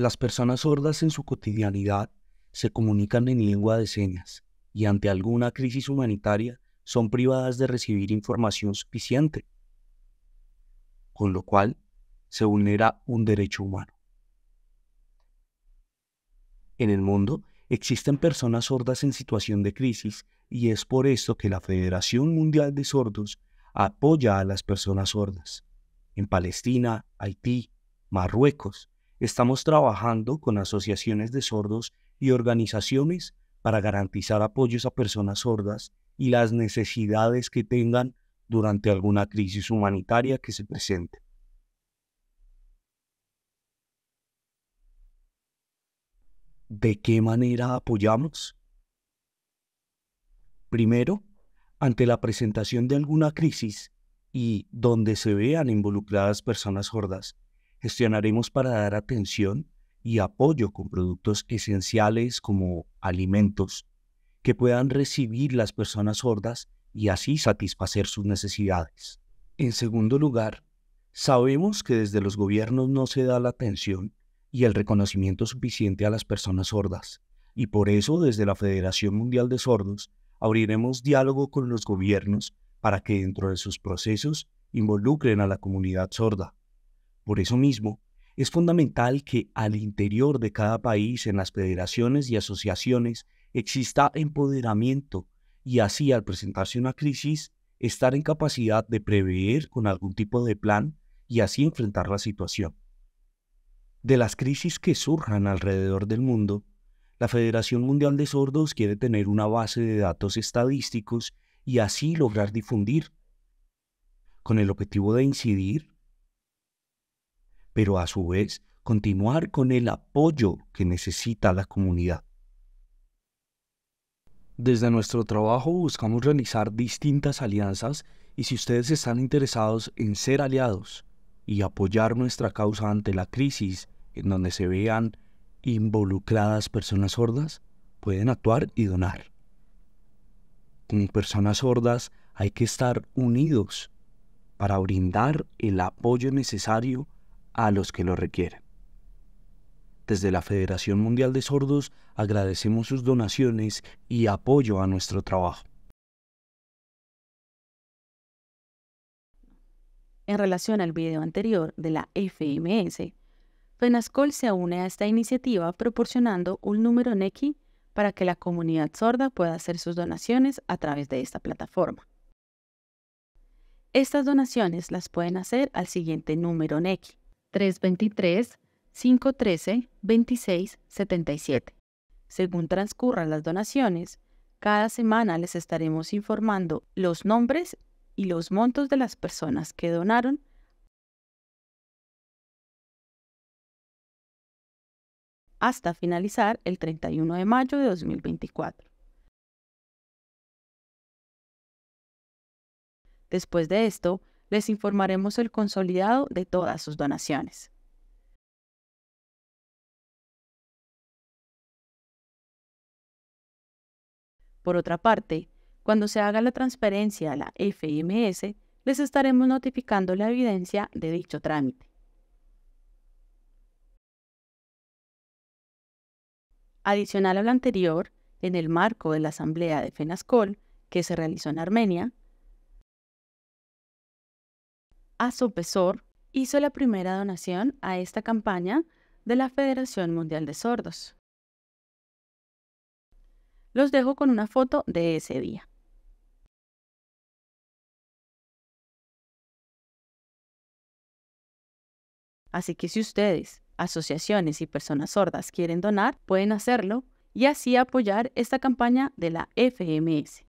Las personas sordas en su cotidianidad se comunican en lengua de señas y ante alguna crisis humanitaria son privadas de recibir información suficiente, con lo cual se vulnera un derecho humano. En el mundo existen personas sordas en situación de crisis y es por esto que la Federación Mundial de Sordos apoya a las personas sordas. En Palestina, Haití, Marruecos, Estamos trabajando con asociaciones de sordos y organizaciones para garantizar apoyos a personas sordas y las necesidades que tengan durante alguna crisis humanitaria que se presente. ¿De qué manera apoyamos? Primero, ante la presentación de alguna crisis y donde se vean involucradas personas sordas, gestionaremos para dar atención y apoyo con productos esenciales como alimentos que puedan recibir las personas sordas y así satisfacer sus necesidades. En segundo lugar, sabemos que desde los gobiernos no se da la atención y el reconocimiento suficiente a las personas sordas, y por eso desde la Federación Mundial de Sordos abriremos diálogo con los gobiernos para que dentro de sus procesos involucren a la comunidad sorda por eso mismo, es fundamental que al interior de cada país, en las federaciones y asociaciones, exista empoderamiento y así al presentarse una crisis, estar en capacidad de prever con algún tipo de plan y así enfrentar la situación. De las crisis que surjan alrededor del mundo, la Federación Mundial de Sordos quiere tener una base de datos estadísticos y así lograr difundir, con el objetivo de incidir pero a su vez continuar con el apoyo que necesita la comunidad. Desde nuestro trabajo buscamos realizar distintas alianzas y si ustedes están interesados en ser aliados y apoyar nuestra causa ante la crisis en donde se vean involucradas personas sordas, pueden actuar y donar. Como personas sordas hay que estar unidos para brindar el apoyo necesario a los que lo requieren. Desde la Federación Mundial de Sordos agradecemos sus donaciones y apoyo a nuestro trabajo. En relación al video anterior de la FMS, FENASCOL se une a esta iniciativa proporcionando un número NECI para que la comunidad sorda pueda hacer sus donaciones a través de esta plataforma. Estas donaciones las pueden hacer al siguiente número NECI 323-513-2677. Según transcurran las donaciones, cada semana les estaremos informando los nombres y los montos de las personas que donaron hasta finalizar el 31 de mayo de 2024. Después de esto, les informaremos el consolidado de todas sus donaciones. Por otra parte, cuando se haga la transferencia a la FMS, les estaremos notificando la evidencia de dicho trámite. Adicional a lo anterior, en el marco de la Asamblea de FENASCOL, que se realizó en Armenia, ASOPESOR hizo la primera donación a esta campaña de la Federación Mundial de Sordos. Los dejo con una foto de ese día. Así que si ustedes, asociaciones y personas sordas quieren donar, pueden hacerlo y así apoyar esta campaña de la FMS.